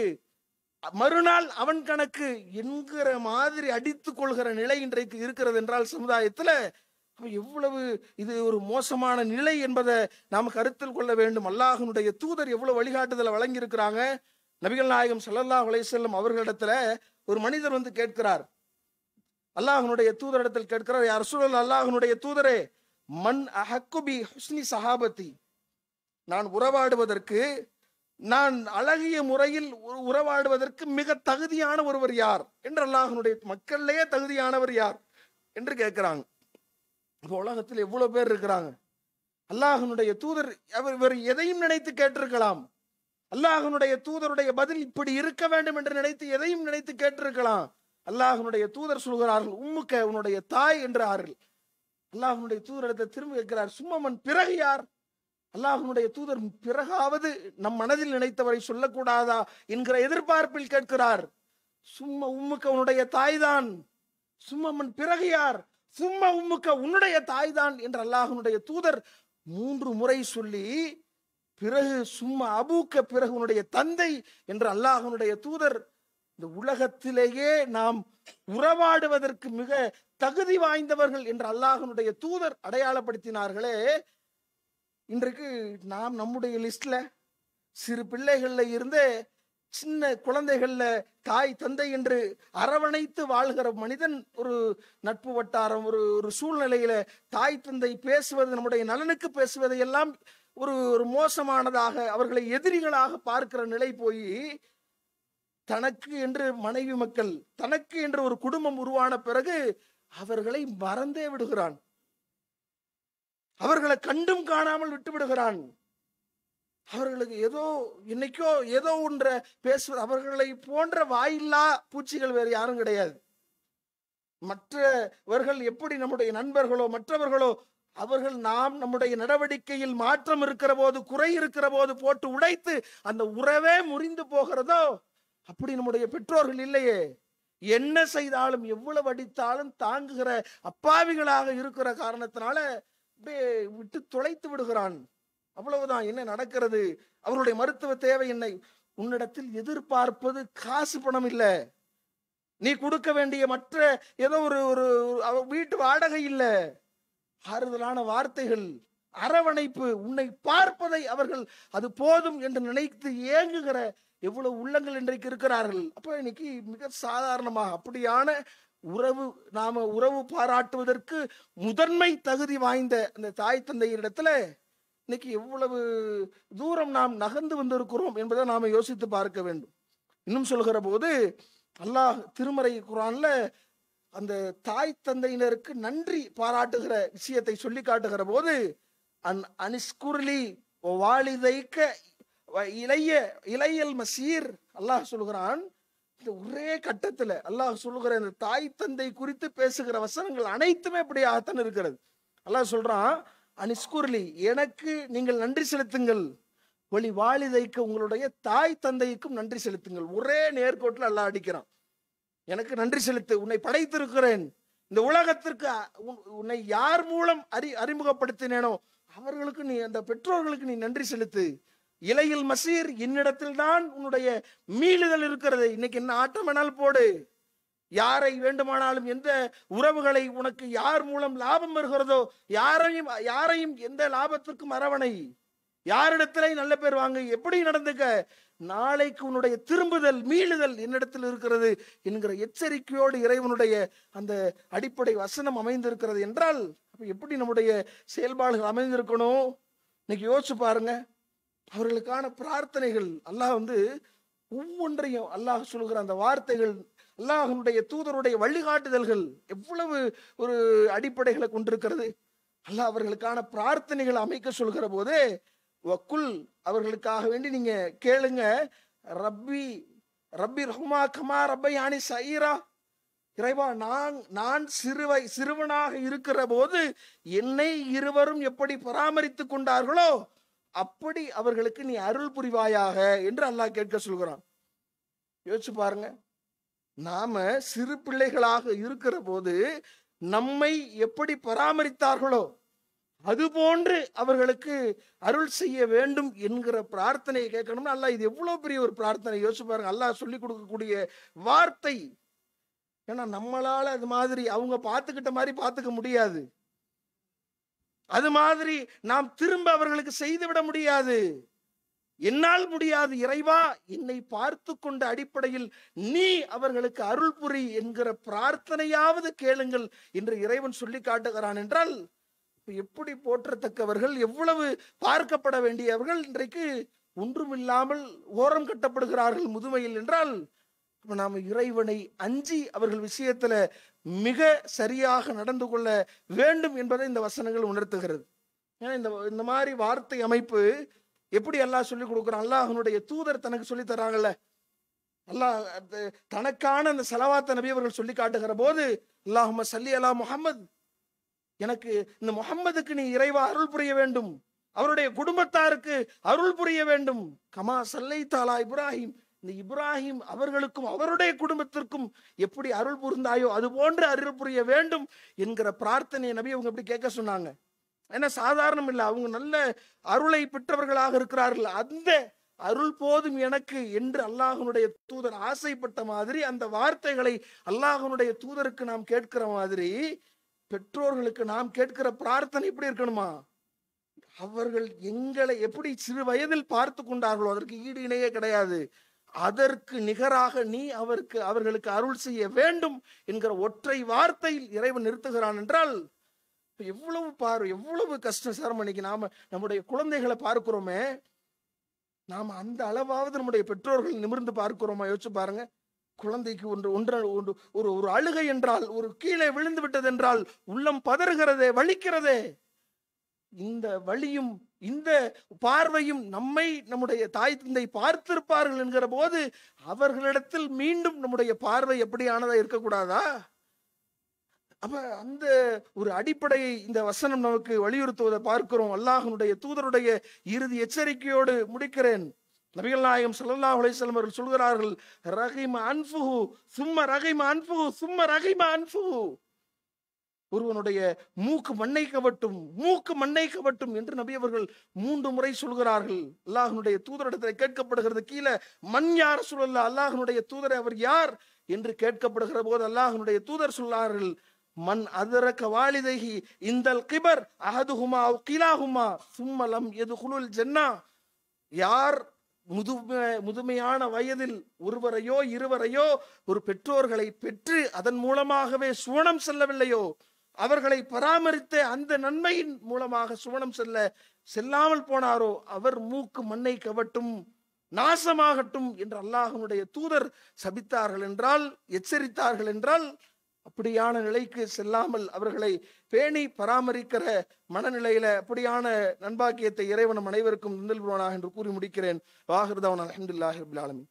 மறுநாள் அவன் கணக்கு என்கிற மாதிரி அடித்து கொள்கிற நிலை இன்றைக்கு இருக்கிறது என்றால் சமுதாயத்தில் எவ்வளவு இது ஒரு மோசமான நிலை என்பதை நாம் கருத்தில் கொள்ள வேண்டும் அல்லாஹனுடைய தூதர் எவ்வளவு வழிகாட்டுதலை வழங்கியிருக்கிறாங்க நபிகள் நாயகம் சல்லல்லா செல்லும் அவர்களிடத்துல ஒரு மனிதர் வந்து கேட்கிறார் அல்லாஹனுடைய தூதரிடத்தில் கேட்கிறார் யார் சூழல் அல்லாஹனுடைய தூதரே மண் அஹக்குபி ஹுஸ்னி சஹாபத்தி நான் உறவாடுவதற்கு நான் அழகிய முறையில் உறவாடுவதற்கு மிக தகுதியான ஒருவர் யார் என்று அல்லாஹனுடைய மக்கள்லேயே தகுதியானவர் யார் என்று கேட்குறாங்க இப்போ உலகத்தில் எவ்வளோ பேர் இருக்கிறாங்க அல்லாஹனுடைய தூதர் அவர் இவர் எதையும் நினைத்து கேட்டிருக்கலாம் அல்லாஹனுடைய தூதருடைய பதில் இப்படி இருக்க வேண்டும் என்று நினைத்து எதையும் நினைத்து கேட்டிருக்கலாம் அல்லாஹனுடைய தூதர் சொல்கிறார்கள் உம்முக்க உன்னுடைய தாய் என்றார்கள் அல்லாஹனுடைய இடத்தை திரும்ப கேட்கிறார் சும்மமன் பிறகு யார் அல்லாஹனுடைய தூதர் பிறகாவது நம் மனதில் நினைத்தவரை சொல்லக்கூடாதா என்கிற எதிர்பார்ப்பில் கேட்கிறார் சும்மா உம்முக்க உன்னுடைய தாய்தான் சும்மமன் பிறகு யார் சும்மா உம்முக்க உன்னுடைய தாய்தான் என்று அல்லாஹனுடைய தூதர் மூன்று முறை சொல்லி பிறகு சும்மா அபூக்க பிறகு உன்னுடைய தந்தை என்று அல்லாஹனுடைய தூதர் இந்த உலகத்திலேயே நாம் உறவாடுவதற்கு மிக தகுதி வாய்ந்தவர்கள் என்று அல்லாஹனுடைய தூதர் அடையாளப்படுத்தினார்களே இன்றைக்கு நாம் நம்முடைய லிஸ்ட்ல சிறு பிள்ளைகள்ல இருந்தே சின்ன குழந்தைகள்ல தாய் தந்தை என்று அரவணைத்து வாழ்கிற மனிதன் ஒரு நட்பு வட்டாரம் ஒரு ஒரு சூழ்நிலையில தாய் தந்தை பேசுவது நம்முடைய நலனுக்கு பேசுவதை எல்லாம் ஒரு ஒரு மோசமானதாக அவர்களை எதிரிகளாக பார்க்கிற நிலை போய் தனக்கு என்று மனைவி மக்கள் தனக்கு என்று ஒரு குடும்பம் உருவான பிறகு அவர்களை மறந்தே விடுகிறான் அவர்களை கண்டும் காணாமல் விட்டு விடுகிறான் அவர்களுக்கு ஏதோ இன்னைக்கோ ஏதோ ஒன்ற பேசுவது அவர்களை போன்ற வாயில்லா பூச்சிகள் வேறு யாரும் கிடையாது மற்றவர்கள் எப்படி நம்முடைய நண்பர்களோ மற்றவர்களோ அவர்கள் நாம் நம்முடைய நடவடிக்கையில் மாற்றம் இருக்கிற போது குறை இருக்கிற போது போட்டு உடைத்து அந்த உறவே முறிந்து போகிறதோ அப்படி நம்முடைய பெற்றோர்கள் இல்லையே என்ன செய்தாலும் எவ்வளவு அடித்தாலும் தாங்குகிற அப்பாவிகளாக இருக்கிற காரணத்தினால அப்படியே விட்டு தொலைத்து விடுகிறான் அவ்வளவுதான் என்ன நடக்கிறது அவருடைய மருத்துவ தேவை என்னை உன்னிடத்தில் எதிர்பார்ப்பது காசு பணம் இல்லை நீ கொடுக்க வேண்டிய மற்ற ஏதோ ஒரு ஒரு வீட்டு வாடகை இல்லை ஆறுதலான வார்த்தைகள் அரவணைப்பு உன்னை பார்ப்பதை அவர்கள் அது போதும் என்று நினைத்து ஏங்குகிற எவ்வளவு உள்ளங்கள் இன்றைக்கு இருக்கிறார்கள் அப்போ இன்னைக்கு மிக சாதாரணமாக அப்படியான உறவு நாம உறவு பாராட்டுவதற்கு முதன்மை தகுதி வாய்ந்த அந்த தாய் தந்தையிடத்துல இன்னைக்கு எவ்வளவு தூரம் நாம் நகர்ந்து வந்திருக்கிறோம் என்பதை நாம் யோசித்து பார்க்க வேண்டும் இன்னும் சொல்கிற போது அல்லாஹ் திருமறை குரான்ல அந்த தாய் தந்தையினருக்கு நன்றி பாராட்டுகிற விஷயத்தை சொல்லி காட்டுகிற போது அன் அனிஸ்குர்லி வாலிதைக்க இளைய இளையல் மசீர் அல்லாஹ் சொல்கிறான் இந்த ஒரே கட்டத்தில் அல்லாஹ் சொல்லுகிற இந்த தாய் தந்தை குறித்து பேசுகிற வசனங்கள் அனைத்துமே இப்படியாகத்தான் இருக்கிறது அல்லாஹ் சொல்றான் அனிஸ்குர்லி எனக்கு நீங்கள் நன்றி செலுத்துங்கள் வழி வாலிதைக்கு உங்களுடைய தாய் தந்தைக்கும் நன்றி செலுத்துங்கள் ஒரே நேர்கோட்டில் அல்லாஹ் அடிக்கிறான் எனக்கு நன்றி செலுத்து உன்னை படைத்திருக்கிறேன் இந்த உலகத்திற்கு உன்னை யார் மூலம் அறி அறிமுகப்படுத்தினேனோ அவர்களுக்கு நீ அந்த பெற்றோர்களுக்கு நீ நன்றி செலுத்து இலையில் மசீர் என்னிடத்தில் தான் உன்னுடைய மீளுதல் இருக்கிறது இன்னைக்கு என்ன ஆட்டம் வேணாலும் போடு யாரை வேண்டுமானாலும் எந்த உறவுகளை உனக்கு யார் மூலம் லாபம் வருகிறதோ யாரையும் யாரையும் எந்த லாபத்திற்கும் அரவணை யாரிடத்திலே நல்ல பேர் வாங்க எப்படி நடந்துக்க நாளைக்கு உன்னுடைய திரும்புதல் மீளுதல் என்னிடத்தில் இருக்கிறது என்கிற எச்சரிக்கையோடு இறைவனுடைய அந்த அடிப்படை வசனம் அமைந்திருக்கிறது என்றால் அப்போ எப்படி நம்முடைய செயல்பாடுகள் அமைந்திருக்கணும் இன்னைக்கு யோசிச்சு பாருங்கள் அவர்களுக்கான பிரார்த்தனைகள் அல்லாஹ் வந்து ஒவ்வொன்றையும் அல்லாஹ் சொல்கிற அந்த வார்த்தைகள் அல்லாஹனுடைய தூதருடைய வழிகாட்டுதல்கள் எவ்வளவு ஒரு அடிப்படைகளை கொண்டிருக்கிறது அல்லாஹ் அவர்களுக்கான பிரார்த்தனைகள் அமைக்க சொல்கிற போதே வக்குல் அவர்களுக்காக வேண்டி நீங்க கேளுங்க ரப்பி ரப்பி ரஹ்மா கமா ரப்பை யானி சைரா இறைவா நான் நான் சிறுவை சிறுவனாக இருக்கிற போது என்னை இருவரும் எப்படி பராமரித்து கொண்டார்களோ அப்படி அவர்களுக்கு நீ அருள் புரிவாயாக என்று அல்லாஹ் கேட்க சொல்கிறான் யோசிச்சு பாருங்க நாம சிறு பிள்ளைகளாக இருக்கிற போது நம்மை எப்படி பராமரித்தார்களோ அது போன்று அவர்களுக்கு அருள் செய்ய வேண்டும் என்கிற பிரார்த்தனையை கேட்கணும்னு அல்லாஹ் இது எவ்வளோ பெரிய ஒரு பிரார்த்தனை யோசிச்சு பாருங்க அல்லாஹ் சொல்லி கொடுக்கக்கூடிய வார்த்தை ஏன்னா நம்மளால் அது மாதிரி அவங்க பார்த்துக்கிட்ட மாதிரி பார்த்துக்க முடியாது அது மாதிரி நாம் திரும்ப அவர்களுக்கு செய்துவிட முடியாது என்னால் முடியாது இறைவா என்னை பார்த்து கொண்ட அடிப்படையில் நீ அவர்களுக்கு அருள் புரி என்கிற பிரார்த்தனையாவது கேளுங்கள் என்று இறைவன் சொல்லி காட்டுகிறான் என்றால் எப்படி போற்றத்தக்கவர்கள் எவ்வளவு பார்க்கப்பட வேண்டியவர்கள் இன்றைக்கு ஒன்றுமில்லாமல் ஓரம் கட்டப்படுகிறார்கள் முதுமையில் என்றால் நாம் இறைவனை அஞ்சி அவர்கள் விஷயத்துல மிக சரியாக நடந்து கொள்ள வேண்டும் என்பதை இந்த வசனங்கள் உணர்த்துகிறது ஏன்னா இந்த இந்த மாதிரி வார்த்தை அமைப்பு எப்படி அல்லாஹ் சொல்லி கொடுக்குறான் அல்லாஹனுடைய தூதர் தனக்கு சொல்லி தராங்கல்ல அல்லாஹ் தனக்கான அந்த செலவாத்த நபி அவர்கள் சொல்லி காட்டுகிற போது அல்லாஹும சல்லி அலா முகமது எனக்கு இந்த முகம்மதுக்கு நீ இறைவா அருள் புரிய வேண்டும் அவருடைய குடும்பத்தாருக்கு அருள் புரிய வேண்டும் கமா சல்லை தாலா இப்ராஹிம் இந்த இப்ராஹிம் அவர்களுக்கும் அவருடைய குடும்பத்திற்கும் எப்படி அருள் புரிந்தாயோ அது போன்று அருள் புரிய வேண்டும் என்கிற பிரார்த்தனையை நபி அவங்க எப்படி கேட்க சொன்னாங்க ஏன்னா சாதாரணம் இல்லை அவங்க நல்ல அருளை பெற்றவர்களாக இருக்கிறார்கள் அந்த அருள் போதும் எனக்கு என்று அல்லாஹனுடைய தூதர் ஆசைப்பட்ட மாதிரி அந்த வார்த்தைகளை அல்லாஹனுடைய தூதருக்கு நாம் கேட்கிற மாதிரி பெற்றோர்களுக்கு நாம் கேட்கிற பிரார்த்தனை எப்படி இருக்கணுமா அவர்கள் எங்களை எப்படி சிறு வயதில் பார்த்து கொண்டார்களோ அதற்கு ஈடு இணையே கிடையாது அதற்கு நிகராக நீ அவருக்கு அவர்களுக்கு அருள் செய்ய வேண்டும் என்கிற ஒற்றை வார்த்தையில் இறைவன் நிறுத்துகிறான் என்றால் எவ்வளவு பார் எவ்வளவு கஷ்டம் சார் மணிக்கு நாம நம்முடைய குழந்தைகளை பார்க்கிறோமே நாம் அந்த அளவாவது நம்முடைய பெற்றோர்கள் நிமிர்ந்து பார்க்கிறோமா யோசிச்சு பாருங்க குழந்தைக்கு ஒன்று ஒன்று ஒன்று ஒரு ஒரு அழுகை என்றால் ஒரு கீழே விழுந்து விட்டது என்றால் உள்ளம் பதறுகிறதே வலிக்கிறதே இந்த வழியும் இந்த பார்வையும் நம்மை நம்முடைய தாய் தந்தை பார்த்திருப்பார்கள் என்கிற போது அவர்களிடத்தில் மீண்டும் நம்முடைய பார்வை எப்படியானதா இருக்கக்கூடாதா அப்ப அந்த ஒரு அடிப்படையை இந்த வசனம் நமக்கு வலியுறுத்துவதை பார்க்கிறோம் அல்லாஹனுடைய தூதருடைய இறுதி எச்சரிக்கையோடு முடிக்கிறேன் நபிகள் நாயகம் சல்லா அலிஸ்லம் அவர்கள் சொல்கிறார்கள் ரஹிம அன்புகு சும்ம ரஹிம அன்புஹு சும்ம ரஹிம அன்புகு ஒருவனுடைய மூக்கு மண்ணை கவட்டும் மூக்கு மண்ணை கவட்டும் என்று நபி அவர்கள் மூன்று முறை சொல்கிறார்கள் அல்லாஹனுடைய தூதரிடத்தில் கேட்கப்படுகிறது கீழே மண் யார் சொல்லல அல்லாஹனுடைய தூதர் அவர் யார் என்று கேட்கப்படுகிற போது அல்லாஹனுடைய தூதர் சொல்லார்கள் மண் அதர கவாலிதகி இந்தல் கிபர் அகதுகுமா கீழாகுமா சும்மலம் எது குழுல் ஜென்னா யார் முதுமை முதுமையான வயதில் ஒருவரையோ இருவரையோ ஒரு பெற்றோர்களை பெற்று அதன் மூலமாகவே சுவனம் செல்லவில்லையோ அவர்களை பராமரித்த அந்த நன்மையின் மூலமாக சுவனம் செல்ல செல்லாமல் போனாரோ அவர் மூக்கு மண்ணை கவட்டும் நாசமாகட்டும் என்று அல்லாஹனுடைய தூதர் சபித்தார்கள் என்றால் எச்சரித்தார்கள் என்றால் அப்படியான நிலைக்கு செல்லாமல் அவர்களை பேணி பராமரிக்கிற மனநிலையில அப்படியான நண்பாக்கியத்தை இறைவனம் அனைவருக்கும் நிந்தல்புவானாக என்று கூறி முடிக்கிறேன் வாகிருதவன் அலமதுல்லாஹிர்பில் ஆலமின்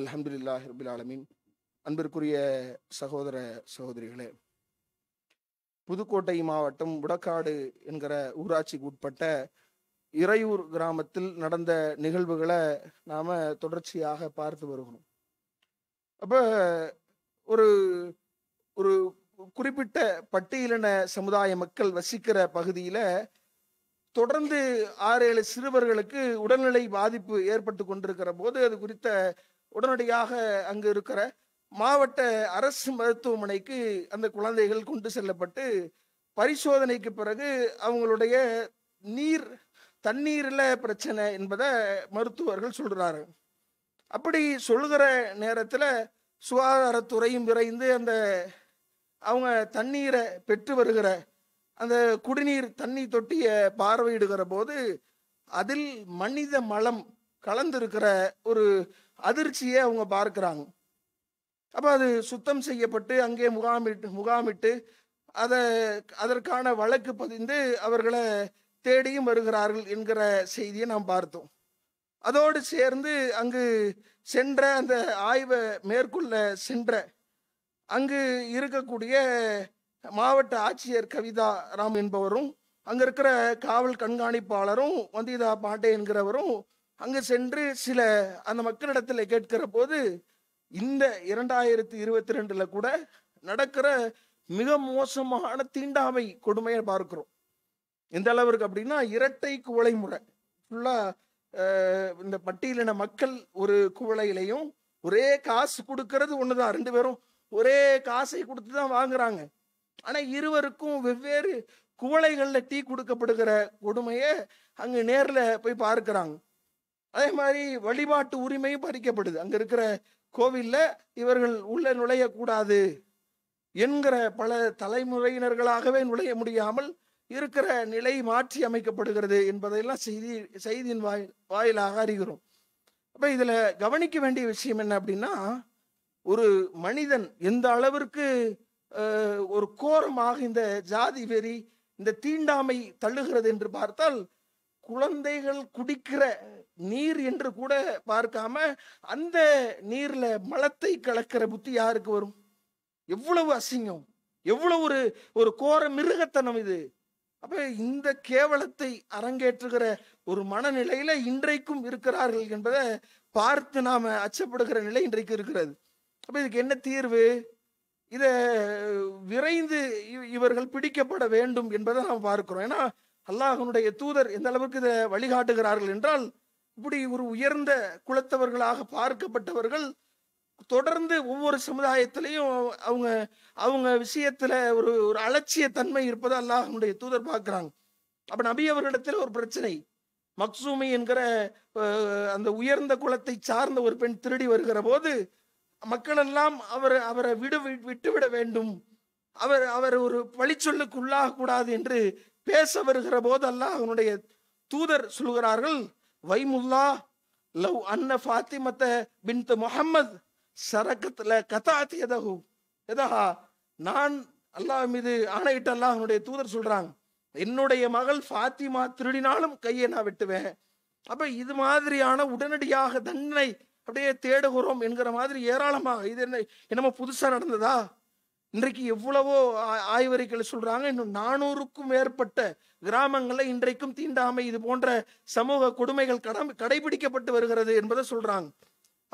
அலமதுல்லாஹிர்பில் ஆலமின் அன்பிற்குரிய சகோதர சகோதரிகளே புதுக்கோட்டை மாவட்டம் உடக்காடு என்கிற ஊராட்சிக்கு உட்பட்ட இறையூர் கிராமத்தில் நடந்த நிகழ்வுகளை நாம் தொடர்ச்சியாக பார்த்து வருகிறோம் அப்போ ஒரு ஒரு குறிப்பிட்ட பட்டியலின சமுதாய மக்கள் வசிக்கிற பகுதியில் தொடர்ந்து ஆறு ஏழு சிறுவர்களுக்கு உடல்நிலை பாதிப்பு ஏற்பட்டு கொண்டிருக்கிற போது அது குறித்த உடனடியாக அங்கு இருக்கிற மாவட்ட அரசு மருத்துவமனைக்கு அந்த குழந்தைகள் கொண்டு செல்லப்பட்டு பரிசோதனைக்கு பிறகு அவங்களுடைய நீர் தண்ணீரில் பிரச்சனை என்பதை மருத்துவர்கள் சொல்கிறாரு அப்படி சொல்கிற நேரத்தில் சுகாதாரத்துறையும் விரைந்து அந்த அவங்க தண்ணீரை பெற்று வருகிற அந்த குடிநீர் தண்ணி தொட்டியை பார்வையிடுகிற போது அதில் மனித மலம் கலந்திருக்கிற ஒரு அதிர்ச்சியை அவங்க பார்க்குறாங்க அப்போ அது சுத்தம் செய்யப்பட்டு அங்கே முகாமிட்டு முகாமிட்டு அதை அதற்கான வழக்கு பதிந்து அவர்களை தேடியும் வருகிறார்கள் என்கிற செய்தியை நாம் பார்த்தோம் அதோடு சேர்ந்து அங்கு சென்ற அந்த ஆய்வை மேற்கொள்ள சென்ற அங்கு இருக்கக்கூடிய மாவட்ட ஆட்சியர் கவிதா ராம் என்பவரும் அங்கே இருக்கிற காவல் கண்காணிப்பாளரும் வந்திதா பாண்டே என்கிறவரும் அங்கு சென்று சில அந்த மக்களிடத்தில் கேட்கிற போது இந்த இரண்டாயிரத்தி இருபத்தி ரெண்டுல கூட நடக்கிற மிக மோசமான தீண்டாமை கொடுமையை பார்க்கிறோம் எந்த அளவிற்கு அப்படின்னா இரட்டை குவளை முறை ஃபுல்லாக இந்த பட்டியலின மக்கள் ஒரு குவளையிலையும் ஒரே காசு கொடுக்கறது ஒன்று தான் ரெண்டு பேரும் ஒரே காசை கொடுத்து தான் வாங்குறாங்க ஆனால் இருவருக்கும் வெவ்வேறு குவளைகள்ல டீ கொடுக்கப்படுகிற கொடுமையை அங்கே நேரில் போய் பார்க்குறாங்க அதே மாதிரி வழிபாட்டு உரிமையும் பறிக்கப்படுது அங்கே இருக்கிற கோவிலில் இவர்கள் உள்ளே நுழையக்கூடாது என்கிற பல தலைமுறையினர்களாகவே நுழைய முடியாமல் இருக்கிற நிலை மாற்றி அமைக்கப்படுகிறது என்பதையெல்லாம் செய்தி செய்தியின் வாய் வாயிலாக அறிகிறோம் அப்போ இதில் கவனிக்க வேண்டிய விஷயம் என்ன அப்படின்னா ஒரு மனிதன் எந்த அளவிற்கு ஒரு கோரமாக இந்த ஜாதி வெறி இந்த தீண்டாமை தள்ளுகிறது என்று பார்த்தால் குழந்தைகள் குடிக்கிற நீர் என்று கூட பார்க்காம அந்த நீர்ல மலத்தை கலக்கிற புத்தி யாருக்கு வரும் எவ்வளவு அசிங்கம் எவ்வளவு ஒரு ஒரு கோர மிருகத்தனம் இது அப்ப இந்த கேவலத்தை அரங்கேற்றுகிற ஒரு மனநிலையில இன்றைக்கும் இருக்கிறார்கள் என்பதை பார்த்து நாம அச்சப்படுகிற நிலை இன்றைக்கு இருக்கிறது அப்ப இதுக்கு என்ன தீர்வு இதை விரைந்து இவர்கள் பிடிக்கப்பட வேண்டும் என்பதை நாம் பார்க்கிறோம் ஏன்னா அல்லாஹனுடைய தூதர் எந்த அளவுக்கு இதை வழிகாட்டுகிறார்கள் என்றால் இப்படி ஒரு உயர்ந்த குலத்தவர்களாக பார்க்கப்பட்டவர்கள் தொடர்ந்து ஒவ்வொரு சமுதாயத்திலையும் அவங்க அவங்க விஷயத்துல ஒரு ஒரு அலட்சிய தன்மை இருப்பதா அல்லாஹனுடைய தூதர் பார்க்குறாங்க அப்ப நபி அவர்களிடத்தில் ஒரு பிரச்சனை மக்சூமி என்கிற அந்த உயர்ந்த குலத்தை சார்ந்த ஒரு பெண் திருடி வருகிற போது மக்களெல்லாம் அவர் அவரை விடு விட்டுவிட வேண்டும் அவர் அவர் ஒரு பழிச்சொல்லுக்கு உள்ளாக கூடாது என்று பேச வருகிற போது அல்லாஹனுடைய அவனுடைய தூதர் சொல்கிறார்கள் வைமுல்லா லவ் அன்ன ஃபாத்திமத்த பின்த் முஹம்மது சரக்கத்தில் கதாத்தி எதகு எதஹா நான் அல்லாஹ் மீது ஆணையிட்டு அல்லாஹ் தூதர் சொல்கிறாங்க என்னுடைய மகள் ஃபாத்திமா திருடினாலும் கையை நான் வெட்டுவேன் அப்போ இது மாதிரியான உடனடியாக தண்டனை அப்படியே தேடுகிறோம் என்கிற மாதிரி ஏராளமாக இது என்ன என்னமோ புதுசாக நடந்ததா இன்றைக்கு எவ்வளவோ ஆய்வறிக்கைகள் சொல்கிறாங்க இன்னும் நானூறுக்கும் மேற்பட்ட கிராமங்களில் இன்றைக்கும் தீண்டாமை இது போன்ற சமூக கொடுமைகள் கடம் கடைபிடிக்கப்பட்டு வருகிறது என்பதை சொல்கிறாங்க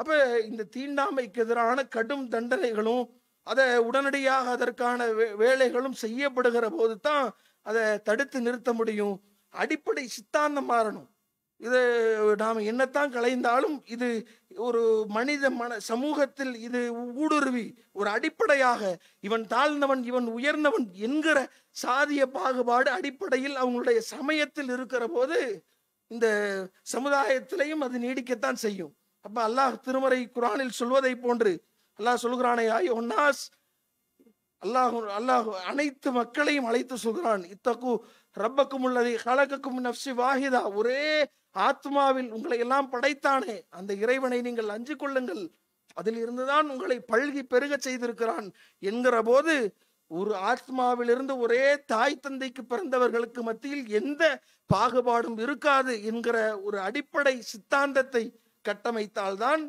அப்போ இந்த தீண்டாமைக்கு எதிரான கடும் தண்டனைகளும் அதை உடனடியாக அதற்கான வேலைகளும் செய்யப்படுகிற போது தான் அதை தடுத்து நிறுத்த முடியும் அடிப்படை சித்தாந்தம் மாறணும் இது நாம் என்னத்தான் கலைந்தாலும் இது ஒரு மனித மன சமூகத்தில் இது ஊடுருவி ஒரு அடிப்படையாக இவன் தாழ்ந்தவன் இவன் உயர்ந்தவன் என்கிற சாதிய பாகுபாடு அடிப்படையில் அவங்களுடைய சமயத்தில் இருக்கிற போது இந்த சமுதாயத்திலையும் அது நீடிக்கத்தான் செய்யும் அப்போ அல்லாஹ் திருமறை குரானில் சொல்வதை போன்று அல்லாஹ் சொல்கிறானே ஆய் ஒன்னாஸ் அல்லாஹ் அல்லாஹ் அனைத்து மக்களையும் அழைத்து சொல்கிறான் இத்தக்கு ரப்பக்கும் உள்ளதை கலக்கக்கும் நப்சி வாகிதா ஒரே ஆத்மாவில் உங்களை எல்லாம் படைத்தானே அந்த இறைவனை நீங்கள் அஞ்சு கொள்ளுங்கள் அதில் இருந்துதான் உங்களை பழகி பெருக செய்திருக்கிறான் என்கிற போது ஒரு ஆத்மாவிலிருந்து ஒரே தாய் தந்தைக்கு பிறந்தவர்களுக்கு மத்தியில் எந்த பாகுபாடும் இருக்காது என்கிற ஒரு அடிப்படை சித்தாந்தத்தை கட்டமைத்தால்தான்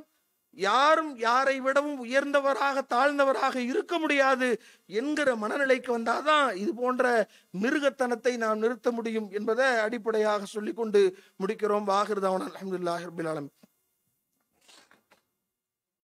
யாரும் யாரை விடவும் உயர்ந்தவராக தாழ்ந்தவராக இருக்க முடியாது என்கிற மனநிலைக்கு வந்தாதான் இது போன்ற மிருகத்தனத்தை நாம் நிறுத்த முடியும் என்பதை அடிப்படையாக சொல்லிக்கொண்டு முடிக்கிறோம் வாகிருதவன் அலமதுல்லாஹிர்பில்